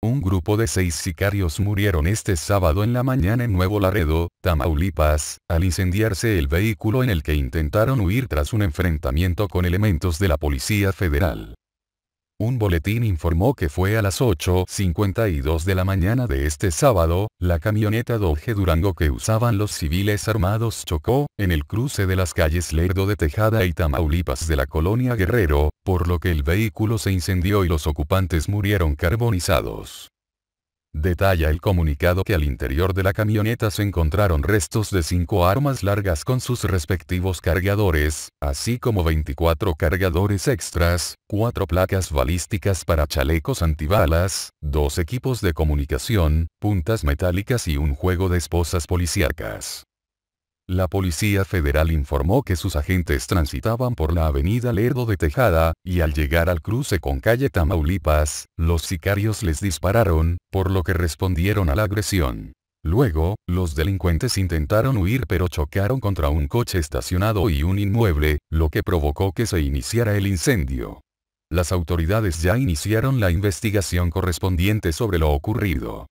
Un grupo de seis sicarios murieron este sábado en la mañana en Nuevo Laredo, Tamaulipas, al incendiarse el vehículo en el que intentaron huir tras un enfrentamiento con elementos de la Policía Federal. Un boletín informó que fue a las 8.52 de la mañana de este sábado, la camioneta Dodge Durango que usaban los civiles armados chocó, en el cruce de las calles Lerdo de Tejada y Tamaulipas de la colonia Guerrero, por lo que el vehículo se incendió y los ocupantes murieron carbonizados. Detalla el comunicado que al interior de la camioneta se encontraron restos de cinco armas largas con sus respectivos cargadores, así como 24 cargadores extras, cuatro placas balísticas para chalecos antibalas, dos equipos de comunicación, puntas metálicas y un juego de esposas policiacas. La Policía Federal informó que sus agentes transitaban por la avenida Lerdo de Tejada, y al llegar al cruce con calle Tamaulipas, los sicarios les dispararon, por lo que respondieron a la agresión. Luego, los delincuentes intentaron huir pero chocaron contra un coche estacionado y un inmueble, lo que provocó que se iniciara el incendio. Las autoridades ya iniciaron la investigación correspondiente sobre lo ocurrido.